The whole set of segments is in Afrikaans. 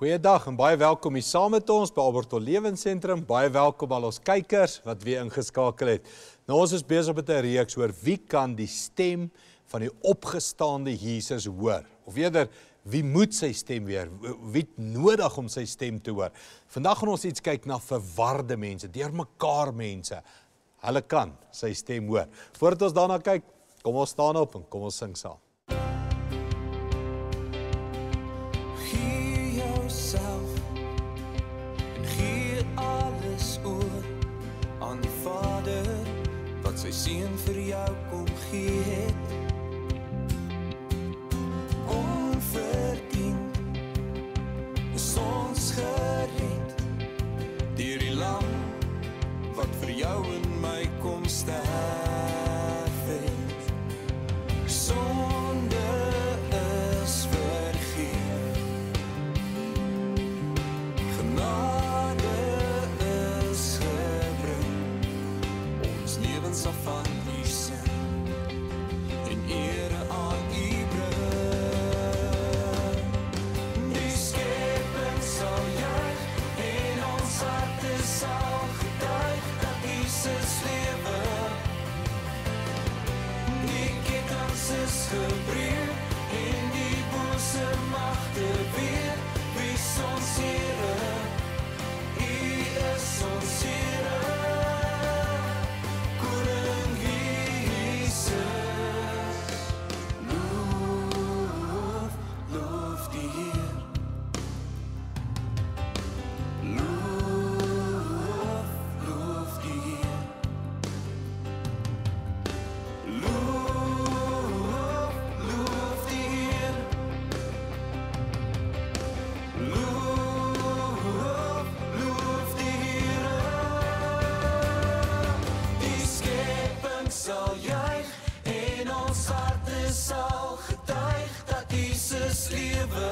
Goeiedag en baie welkom hier saam met ons by Alberto Lewensentrum. Baie welkom al ons kykers wat weer ingeskakel het. Nou ons is besig met 'n reeks oor wie kan die stem van die opgestaande Jesus hoor? Of eerder, wie moet sy stem weer wie het nodig om sy stem te hoor? Vandag gaan ons iets kyk na verwarde mense, deurmekaar mense. Hulle kan sy stem hoor. Voordat ons daarna kyk, kom ons staan op en kom ons sing saam. material corria Sonsiere, I is sonsiere. ons harte sal getuig dat Jesus lewe.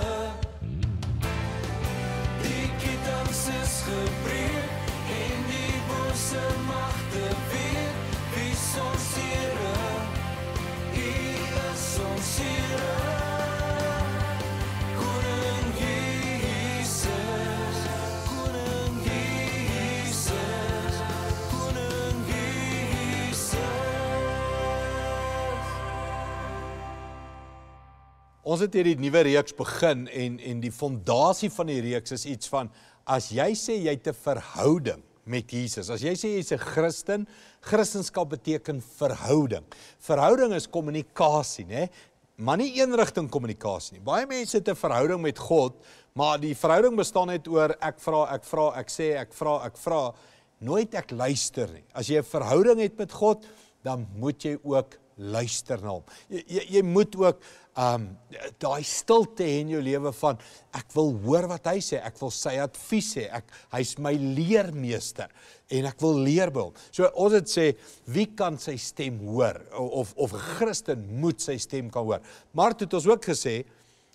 Die ketens is gebreek en die bose magte weer wie sou sire? Wie sou sire? Ons het hierdie nuwe reeks begin en en die fondasie van die reeks is iets van as jy sê jy het 'n verhouding met Jesus. As jy sê jy's 'n Christen, Christenskap beteken verhouding. Verhouding is kommunikasie, né? Maar nie eenrigting kommunikasie nie. Baie mense het 'n verhouding met God, maar die verhouding bestaan net oor ek vra, ek vra, ek sê, ek vra, ek vra, nooit ek luister nie. As jy 'n verhouding het met God, dan moet jy ook luister na hom. Jy jy, jy moet ook ehm um, daai stilte hê in jou lewe van ek wil hoor wat hy sê, ek wil sy advies hê. Ek hy's my leermeester en ek wil leer by hom. So ons het sê wie kan sy stem hoor of of 'n Christen moet sy stem kan hoor. Maar dit het ons ook gesê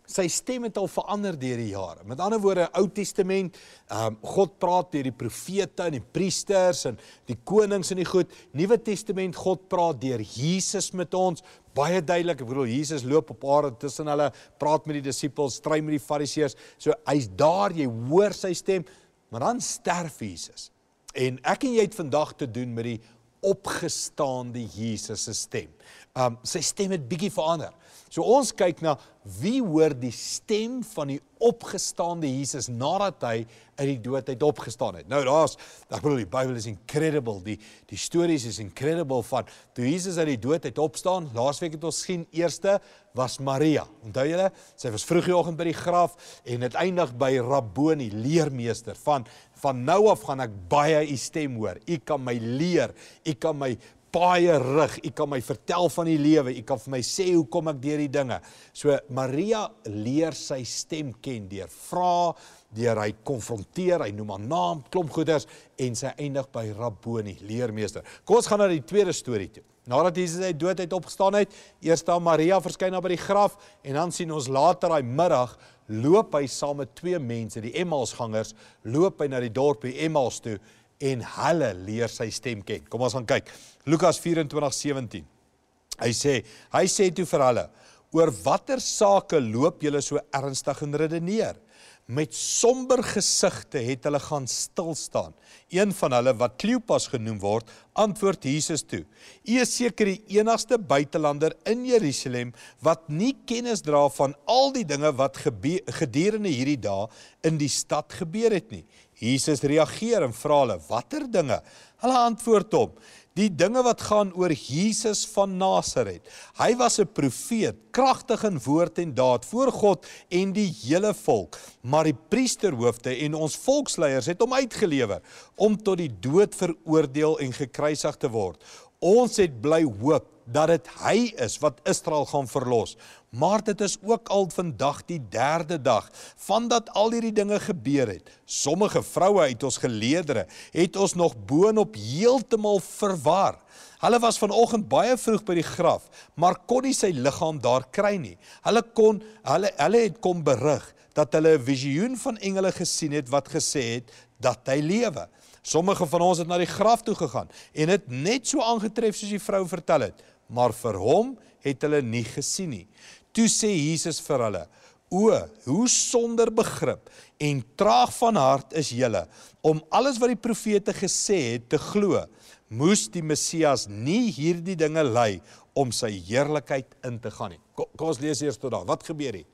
sy stem het al verander deur die jare. Met ander woorde, Ou Testament, ehm um, God praat deur die profete en die priesters en die konings en die goed. Nuwe Testament, God praat deur Jesus met ons baie duidelik. Ek bedoel Jesus loop op aarde tussen hulle, praat met die disippels, stry met die fariseërs. So hy's daar, jy hoor sy stem, maar dan sterf Jesus. En ek en jy het vandag te doen met die opgestaande Jesus se stem. Um sy stem het bietjie verander. So ons kyk na wie hoor die stem van die opgestaande Jesus nadat hy uit die dood uit opgestaan het. Nou daar's ek bedoel die Bybel is incredible. Die die stories is incredible van toe Jesus uit die dood uit opstaan. Laasweek het ons sien eerste was Maria. Onthou julle, sy was vroegoggend by die graf en dit eindig by Rabboni, leermeester van van nou af gaan ek baie u stem hoor. U kan my leer. U kan my paaie rig. U kan my vertel van die lewe. U kan vir my sê hoe kom ek deur die dinge. So Maria leer sy stem ken deur vra, deur hy konfronteer, hy noem haar naam, klomp goeders en sy eindig by Rabboni, leermeester. Kom ons gaan na die tweede storie toe. Nadat Jesus uit dood uit opgestaan het, eers dan Maria verskyn by die graf en dan sien ons later daai middag loop hy saam met twee mense, die Emmausgangers, loop hy na die dorp Emmaus toe en hulle leer sy stem ken. Kom ons gaan kyk. Lukas 24:17. Hy sê, hy sê toe vir hulle: "Oor watter sake loop julle so ernstig en redeneer?" met somber gesigte het hulle gaan stil staan. Een van hulle wat Kleopas genoem word, antwoord Jesus toe: "U is seker die enigste buitelander in Jerusalem wat nie kennis dra van al die dinge wat gedurende hierdie dae in die stad gebeur het nie." Jesus reageer en vra hulle: "Watter dinge?" Hulle antwoord hom: die dinge wat gaan oor Jesus van Nasaret. Hy was 'n profeet, kragtig in woord en daad voor God en die hele volk. Maar die priesterhoofde en ons volksleiers het hom uitgelewer om tot die dood veroordeel en gekruisig te word. Ons het bly hoop dat dit hy is wat Israel gaan verlos, Maar dit is ook al vandag die derde dag vandat al hierdie dinge gebeur het. Sommige vroue uit ons geleedere het ons nog boonop heeltemal verwar. Hulle was vanoggend baie vroeg by die graf, maar kon nie sy liggaam daar kry nie. Hulle kon hulle hulle het kom berig dat hulle 'n visioen van engele gesien het wat gesê het dat hy lewe. Sommige van ons het na die graf toe gegaan en dit net so aangetref soos die vrou vertel het, maar vir hom het hulle nie gesien nie. Toe sê Jesus vir hulle: "O, hoe sonder begrip en traag van hart is julle om alles wat die profete gesê het te glo. Moes die Messias nie hierdie dinge ly om sy heerlikheid in te gaan nie." Kom, kom ons lees eers tot daar. Wat gebeur hier?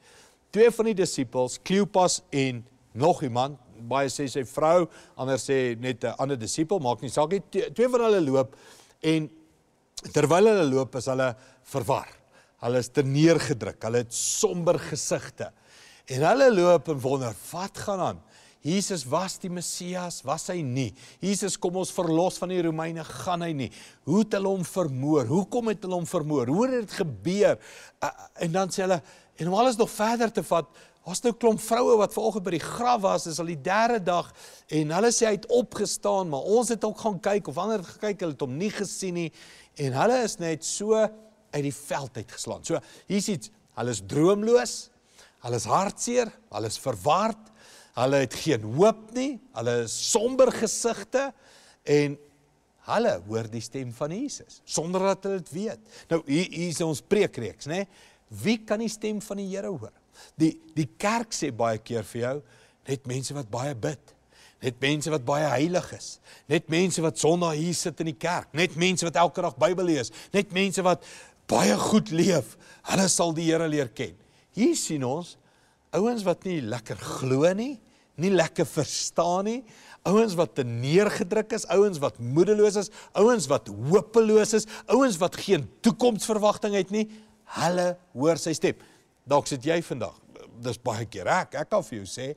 Twee van die disippels, Kleopas en nog iemand, baie sê sy vrou, ander sê net 'n ander disipel, maak nie saak nie. Twee van hulle loop en terwyl hulle loop is hulle verwar. Hulle is terneergedruk. Hulle het somber gesigte. En hulle loop en wonder, wat gaan aan? Jesus was die Messias, was hy nie? Jesus kom ons verlos van die Romeine, gaan hy nie? Hoe het hulle hom vermoor? Hoekom het hulle hom vermoor? Hoe het dit gebeur? Uh, en dan sê hulle en om alles nog verder te vat, was nou klomp vroue wat vanoggend by die graf was, is al die derde dag en hulle sê hy het opgestaan, maar ons het ook gaan kyk of ander gekyk, hulle het hom nie gesien nie en hulle is net so uit die veld uitgeslaan. So hier's iets, hulle is droomloos. Hulle is hartseer, hulle is verward. Hulle het geen hoop nie. Hulle is somber gesigte en hulle hoor die stem van Jesus sonder dat hulle dit weet. Nou hier is ons preekreeks, né? Wie kan die stem van die Here hoor? Die die kerk sê baie keer vir jou, net mense wat baie bid, net mense wat baie heilig is, net mense wat Sondag hier sit in die kerk, net mense wat elke dag Bybel lees, net mense wat baie goed leef, hulle sal die Here leer ken. Hier sien ons ouens wat nie lekker glo nie, nie lekker verstaan nie, ouens wat te neergedruk is, ouens wat moedeloos is, ouens wat hopeloos is, ouens wat geen toekomsverwagting het nie, hulle hoor sy stem. Dalk sit jy vandag. Dis baie keer ek, ek kan vir jou sê,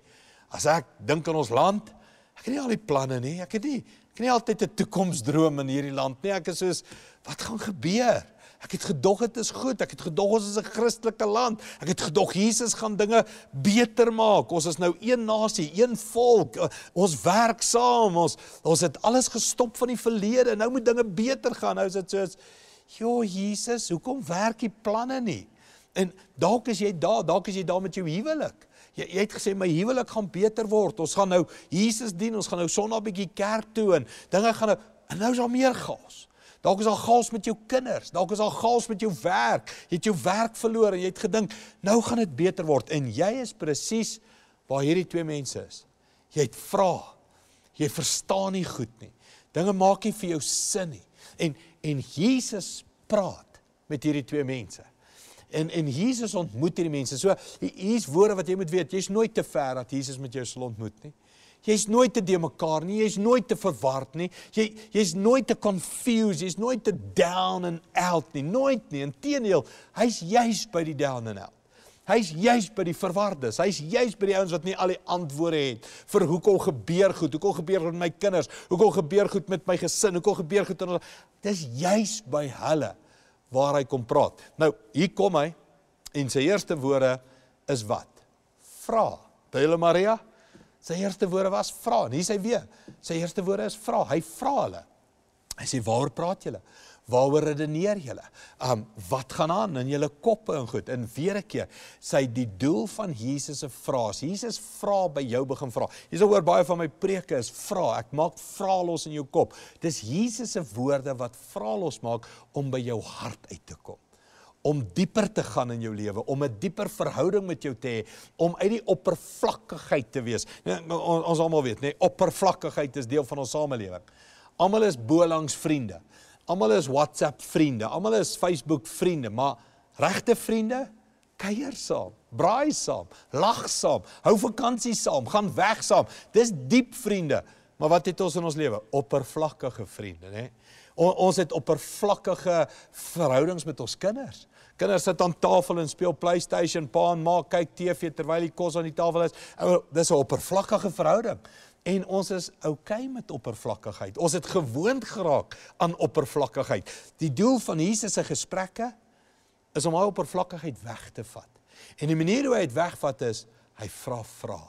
as ek dink aan ons land, ek het nie al die planne nie, ek het nie ek het nie altyd 'n toekomsdroom in hierdie land nie. Ek is soos wat gaan gebeur? Ek het gedog dit is goed. Ek het gedog ons is 'n Christelike land. Ek het gedog Jesus gaan dinge beter maak. Ons is nou een nasie, een volk. Ons werk saam. Ons ons het alles gestop van die verlede. Nou moet dinge beter gaan. Nou is dit soos Jo Jesus, hoekom werk die planne nie? En dalk is jy daar, dalk is jy daar met jou huwelik. Jy jy het gesê my huwelik gaan beter word. Ons gaan nou Jesus dien, ons gaan nou Sondag bietjie kerk toe en dinge gaan nou en nou is daar meer gas. Dalk is al gaas met jou kinders, dalk is al gaas met jou werk. Jy het jou werk verloor en jy het gedink, nou gaan dit beter word en jy is presies waar hierdie twee mense is. Jy het vra. Jy verstaan nie goed nie. Dinge maak nie vir jou sin nie. En en Jesus praat met hierdie twee mense. En en Jesus ontmoet hierdie mense. So hier's woorde wat jy moet weet. Jy's nooit te ver dat Jesus met jou sal ontmoet nie. Jy's nooit te de mekaar nie, jy's nooit te verward nie. Jy jy's nooit te confused, jy's nooit te down and out nie, nooit nie. Inteendeel, hy's juist by die down and out. Hy's juist by die verwardes. Hy's juist by die ouens wat nie al die antwoorde het vir hoekom gebeur goed, hoekom gebeur met my kinders, hoekom gebeur goed met my gesin, hoekom gebeur goed in ons. Dis juist by hulle waar hy kom praat. Nou, hier kom hy en sy eerste woorde is wat? Vra. Tele Maria Sy eerste woorde was vra. En hier sê hy weer, sy eerste woorde is vra. Hy vra hulle. Hy sê waaroor praat julle? Waaroor redeneer julle? Um wat gaan aan in julle koppe en goed? In weer 'n keer sy die doel van Jesus se vrae. Jesus vra by jou begin vra. Jy sal hoor baie van my preke is vra. Ek maak vrae los in jou kop. Dis Jesus se woorde wat vrae los maak om by jou hart uit te kom om dieper te gaan in jou lewe, om 'n dieper verhouding met jou te hê, om uit die oppervlakkigheid te wees. Nee, ons almal weet, nee, oppervlakkigheid is deel van ons samelewing. Almal is bo langs vriende. Almal is WhatsApp vriende, almal is Facebook vriende, maar regte vriende kuier saam, braai saam, lag saam, hou vakansie saam, gaan weg saam. Dis diep vriende. Maar wat het ons in ons lewe? Oppervlakkige vriende, nê? Nee? Ons het oppervlakkige verhoudings met ons kinders. Kinders sit aan tafel en speel PlayStation, pa en ma kyk TV terwyl die kos aan die tafel is. Ou, dis 'n oppervlakkige verhouding. En ons is oukei okay met oppervlakkigheid. Ons het gewoond geraak aan oppervlakkigheid. Die doel van Jesus se gesprekke is om daai oppervlakkigheid weg te vat. En die manier hoe hy dit wegvat is, hy vra vra.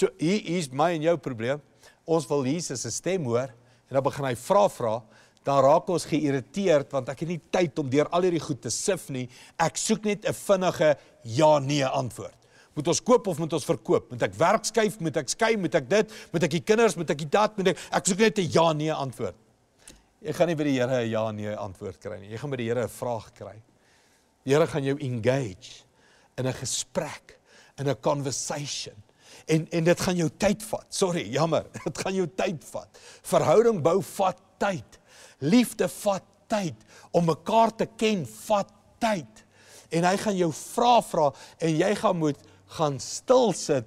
So hier is my en jou probleem. Ons wil Jesus se stem hoor en dan begin hy vra vra dan raak ons geïrriteerd want ek het nie tyd om deur al hierdie goed te sif nie. Ek soek net 'n vinnige ja nee antwoord. Moet ons koop of moet ons verkoop? Moet ek werk skuif, moet ek skei, moet ek dit, moet ek die kinders, moet ek die dat, moet ek ek soek net 'n ja nee antwoord. Ek gaan nie by die Here 'n ja nee antwoord kry nie. Jy gaan by die Here 'n vraag kry. Die Here gaan jou engage in 'n gesprek, in 'n conversation. En en dit gaan jou tyd vat. Sorry, jammer. Dit gaan jou tyd vat. Verhouding bou vat tyd. Liefde vat tyd om mekaar te ken, vat tyd. En hy gaan jou vra vra en jy gaan moet gaan stil sit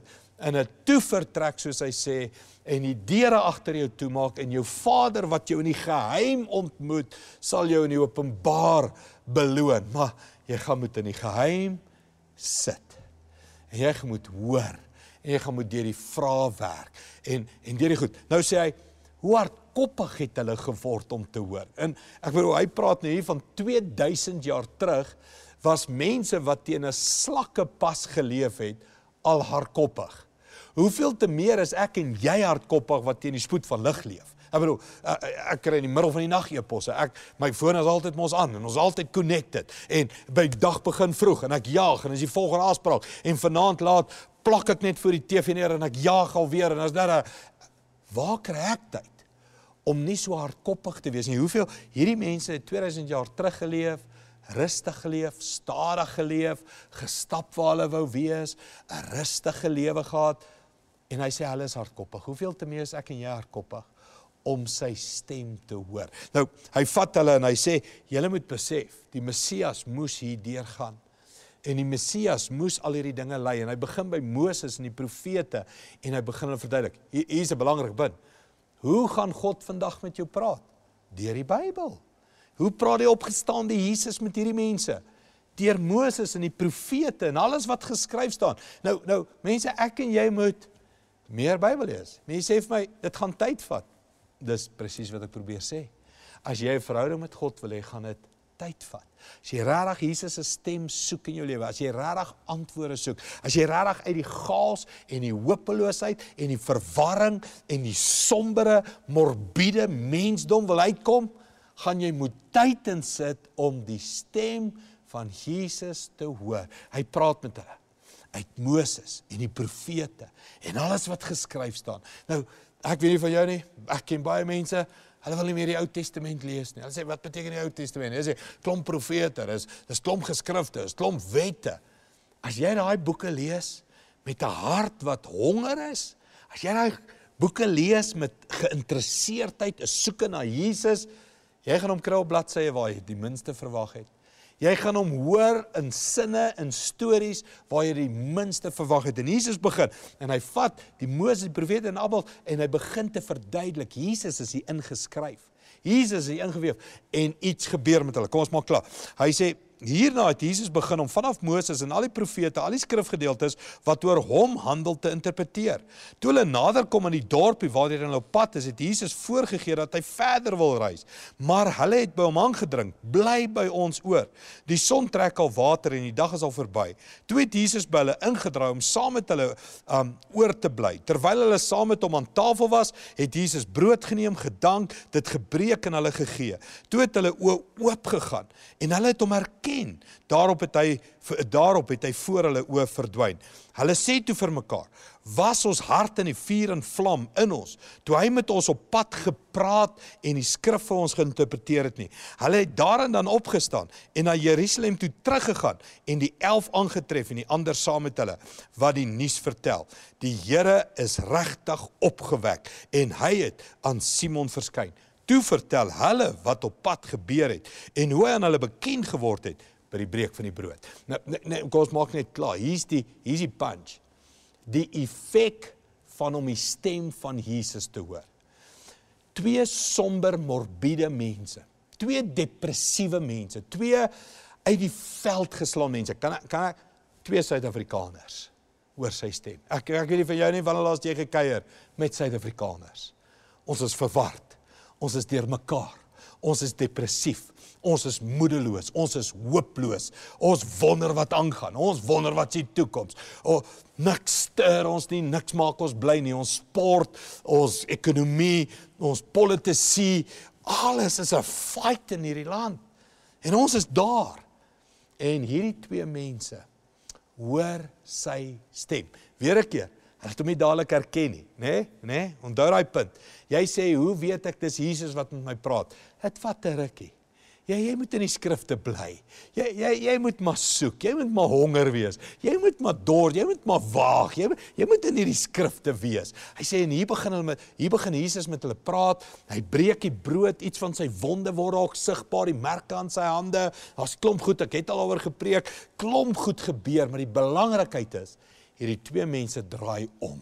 in 'n toevertrek soos hy sê en die deure agter jou toemaak en jou Vader wat jou in die geheim ontmoet, sal jou in die openbaar beloon. Maar jy gaan moet in die geheim sit. En jy moet hoor en jy gaan moet deur die vrae werk en en deur die goed. Nou sê hy, hoe hard koppig het hulle geword om te hoor. En ek bedoel hy praat nou hier van 2000 jaar terug was mense wat teen 'n slakke pas geleef het al hardkoppig. Hoeveel te meer is ek en jy hardkoppig wat teen die spoed van lig leef? Ek bedoel eh, eh, ek kry in die middel van die nag eposse. Ek my foon is altyd mos aan en ons is altyd connected. En by dag begin vroeg en ek jaag en as die volgende afspraak en vanaand laat plak ek net vir die TV neer en ek jaag alweer en as dit 'n waar kry ek tyd? om nie so hardkoppig te wees nie. Hoeveel hierdie mense het 2000 jaar terug geleef, rustig geleef, stadig geleef, gestap waar hulle wou wees, 'n rustige lewe gehad en hy sê hulle is hardkoppig. Hoeveel te meer is ek en jy hardkoppig om sy stem te hoor. Nou, hy vat hulle en hy sê, julle moet besef, die Messias moes hier deurgaan en die Messias moes al hierdie dinge lei en hy begin by Moses en die profete en hy begin hulle verduidelik. Hier is 'n belangrike punt. Hoe gaan God vandag met jou praat? Deur die Bybel. Hoe praat die opgestaande Jesus met hierdie mense? Deur Moses en die profete en alles wat geskryf staan. Nou nou mense, ek en jy moet meer Bybel lees. Mense sê vir my, dit gaan tyd vat. Dis presies wat ek probeer sê. As jy 'n verhouding met God wil hê, gaan dit tyd vat. As jy regtig Jesus se stem soek in jou lewe, as jy regtig antwoorde soek, as jy regtig uit die gaas en die hopeloosheid en die verwarring en die sombere, morbiede mensdom wil uitkom, gaan jy moet tyd insit om die stem van Jesus te hoor. Hy praat met hulle uit Moses en die profete en alles wat geskryf staan. Nou, ek weet nie van jou nie, ek ken baie mense Hulle wil nie meer die Ou Testament lees nie. Hulle sê wat beteken die Ou Testament? Hulle sê klomp profete, dis dis klomp geskrifte, dis klomp wette. As jy daai boeke lees met 'n hart wat honger is, as jy daai boeke lees met geïnteresseerdheid, 'n soeke na Jesus, jy gaan hom kry op bladsye waar jy die minste verwag het. Jy gaan hom hoor in sinne, in stories waar jy die minste verwag het. En Jesus begin en hy vat die Moses, die profete en almal en hy begin te verduidelik. Jesus is hier ingeskryf. Jesus is hier ingeweef en iets gebeur met hulle. Kom ons maak klaar. Hy sê hierna het Jesus begin om vanaf Moses en al die profete, al die skrifgedeeltes wat oor hom handel te interpreteer. Toe hulle nader kom aan die dorpie waar hulle nou pad is, het Jesus voorgegee dat hy verder wil reis, maar hulle het by hom aangedring, bly by ons oor. Die son trek al water en die dag is al verby. Toe het Jesus by hulle ingedraai om saam met hulle um oor te bly. Terwyl hulle saam met hom aan tafel was, het Jesus brood geneem, gedank, dit gebreek en hulle gegee. Toe het hulle oop gegaan en hulle het hom herken ken. Daarop het hy daarop het hy voor hulle oë verdwyn. Hulle sê toe vir mekaar: "Was ons hart in die vuur en vlam in ons toe hy met ons op pad gepraat en die skrif vir ons geïnterpreteer het nie." Hulle het daarin dan opgestaan en na Jerusalem toe teruggegaan en die 11 aangetref en die ander saam met hulle wat die nuus vertel. Die Here is regtig opgewek en hy het aan Simon verskyn. Toe vertel hulle wat op pad gebeur het en hoe hy aan hulle bekend geword het by die breek van die brood. Nou nee, nee, kom ons maak net klaar. Hier's die hier's die punch. Die effek van om die stem van Jesus te hoor. Twee somber morbiede mense, twee depressiewe mense, twee uit die veld geslaan mense. Kan kan ek twee Suid-Afrikaners hoor sy stem. Ek ek weet nie van jou nie wanneer laas jy gekuier met Suid-Afrikaners. Ons is verward. Ons is deurmekaar. Ons is depressief. Ons is moedeloos. Ons is hooploos. Ons wonder wat aangaan. Ons wonder wat se toekoms. O niks stuur ons nie. Niks maak ons bly nie. Ons sport, ons ekonomie, ons politisie, alles is 'n fight in hierdie land. En ons is daar. En hierdie twee mense hoor sy stem. Weer 'n keer. Hulle het hom nie dadelik herken nie, nê? Nê? Onthou daai punt. Jy sê, "Hoe weet ek dis Jesus wat met my praat?" Dit vat 'n rukkie. Jy jy moet in die skrifte bly. Jy jy jy moet maar soek. Jy moet maar honger wees. Jy moet maar dor, jy moet maar waag. Jy jy moet in hierdie skrifte wees. Hy sê en hier begin hulle met hier begin Jesus met hulle praat. Hy breek die brood, iets van sy wonde word dalk sigbaar, die merke aan sy hande. Daar's klomp goed. Ek het al oor gepreek. Klomp goed gebeur, maar die belangrikheid is hierdie twee mense draai om.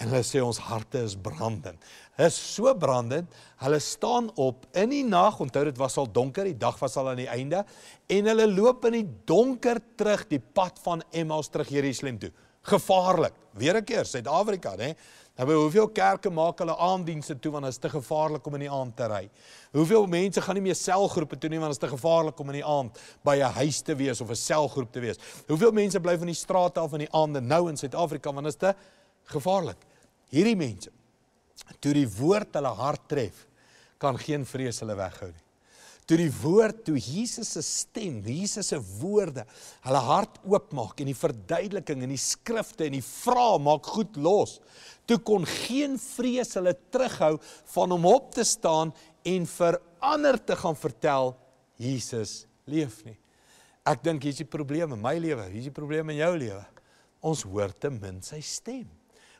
En hulle sê ons harte is brandend. Hulle is so brandend. Hulle staan op in die nag, onthou dit was al donker, die dag was al aan die einde, en hulle loop in die donker terug die pad van Emmaus terug Jerusalem toe. Gevaarlik. Weer 'n keer Suid-Afrika, né? Nee? Nou by hoeveel kerke maak hulle aanddienste toe want dit is te gevaarlik om in die aand te ry. Hoeveel mense gaan nie meer selgroepe toe nie want dit is te gevaarlik om in die aand by 'n huis te wees of 'n selgroep te wees. Hoeveel mense bly van die strate af in die aande nou in Suid-Afrika want dit is te gevaarlik. Hierdie mense toe die woord hulle hart tref, kan geen vrees hulle weghou nie toe die woord, toe Jesus se stem, Jesus se woorde hulle hart oopmaak en die verduideliking in die skrifte en die vrae maak goed los. Toe kon geen vrees hulle terughou van hom op te staan en vir ander te gaan vertel Jesus leef nie. Ek dink hier's die probleem in my lewe, hier's die probleem in jou lewe. Ons hoor te min sy stem.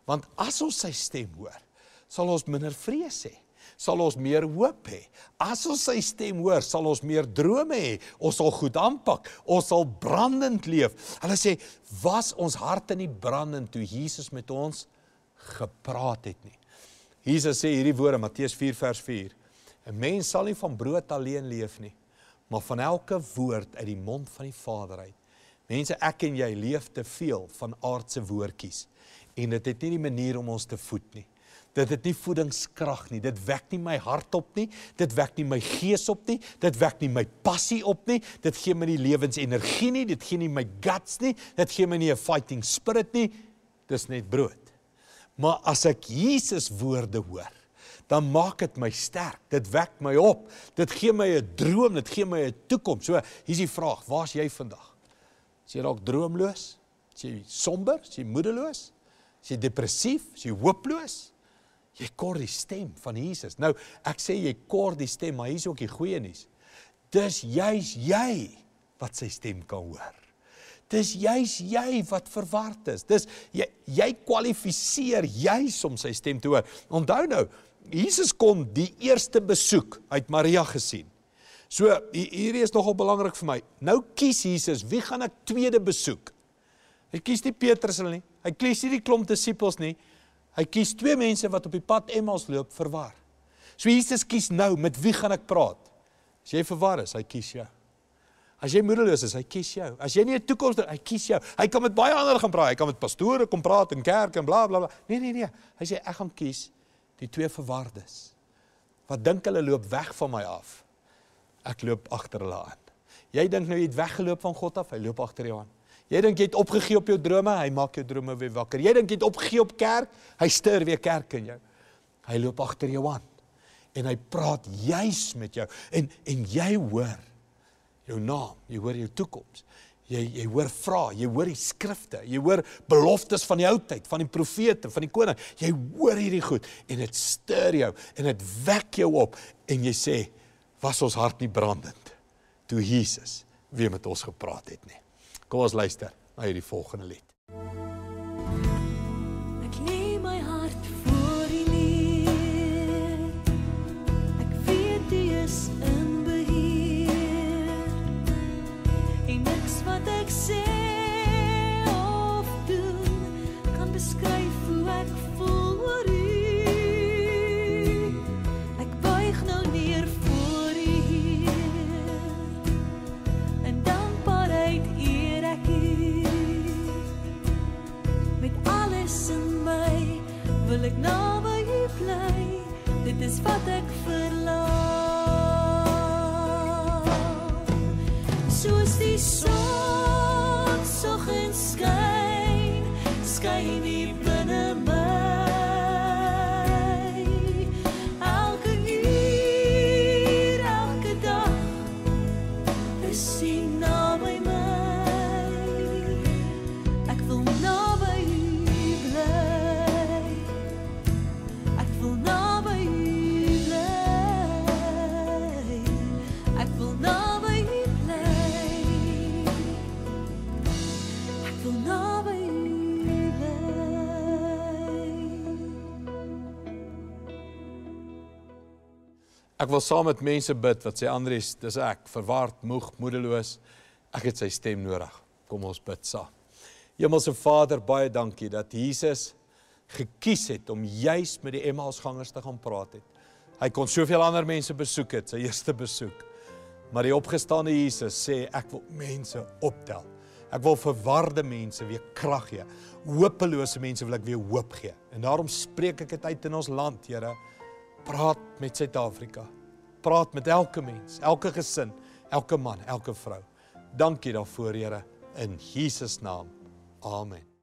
Want as ons sy stem hoor, sal ons minder vrees hê sal ons meer hoop hê. As ons sy stem hoor, sal ons meer drome hê. Ons sal goed aanpak. Ons sal brandend leef. Hulle sê, "Was ons hart in die branding toe Jesus met ons gepraat het nie." Jesus sê hierdie woorde Matteus 4 vers 4. 'n Mens sal nie van brood alleen leef nie, maar van elke woord uit die mond van die Vader uit. Mense, ek en jy leef te veel van aardse woordjies en dit het nie die manier om ons te voed nie dat dit nie voedingskrag nie, dit wek nie my hart op nie, dit wek nie my gees op nie, dit wek nie my passie op nie, dit gee my nie lewensenergie nie, dit gee nie my guts nie, dit gee my nie 'n fighting spirit nie. Dis net brood. Maar as ek Jesus woorde hoor, dan maak dit my sterk. Dit wek my op. Dit gee my 'n droom, dit gee my 'n toekoms. So, hier's die vraag, waar's jy vandag? Is jy dalk droomloos? Is jy somber? Is jy moedeloos? Is jy depressief? Is jy hooploos? Jy kor die stem van Jesus. Nou, ek sê jy kor die stem, maar hier's ook die goeie nuus. Dis juis jy wat sy stem kan hoor. Dis juis jy wat verward is. Dis jy jy kwalifiseer juis om sy stem te hoor. Onthou nou, Jesus kom die eerste besoek uit Maria gesien. So hierdie is nogal belangrik vir my. Nou kies Jesus, wie gaan ek tweede besoek? Hy kies nie Petrus hulle nie. Hy kies nie die klomp disippels nie. Hy kies twee mense wat op die pad Emmaus loop verwar. So Jesus kies nou met wie gaan ek praat? As jy verwar is, hy kies jou. As jy moedeloos is, hy kies jou. As jy nie 'n toekoms het, hy kies jou. Hy kan met baie ander gaan praat. Hy kan met pastore kom praat in kerk en blablabla. Bla bla. Nee nee nee. Hy sê ek gaan kies die twee verwardes. Wat dink hulle loop weg van my af? Ek loop agter hulle aan. Jy dink nou jy het weggeloop van God af, hy loop agter jou aan. Jy dink jy het opgegee op jou drome, hy maak jou drome weer wakker. Jy dink jy het opgegee op kerk, hy stuur weer kerk in jou. Hy loop agter jou aan en hy praat juis met jou en en jy hoor jou naam, jy hoor jou toekoms. Jy jy hoor vra, jy hoor die skrifte, jy hoor beloftes van die ou tyd, van die profete, van die koning. Jy hoor hierdie goed en dit stuur jou en dit wek jou op en jy sê was ons hart nie brandend toe Jesus weer met ons gepraat het nie. Kom ons luister na hierdie volgende lied. dit is wat ek verlang soos die son Ek wil saam met mense bid wat sê Andries, dis ek, verward, moeg, moedeloos. Ek het sy stem nodig. Kom ons bid saam. Hemelse Vader, baie dankie dat Jesus gekies het om juis met die Emmausgangers te gaan praat het. Hy kon soveel ander mense besoek het, sy eerste besoek. Maar die opgestaane Jesus sê ek wil mense optel. Ek wil verwarde mense weer krag gee. Hopelose mense wil ek weer hoop gee. En daarom spreek ek dit uit in ons land, Here praat met Suid-Afrika. Praat met elke mens, elke gesin, elke man, elke vrou. Dankie daarvoor, Here, in Jesus naam. Amen.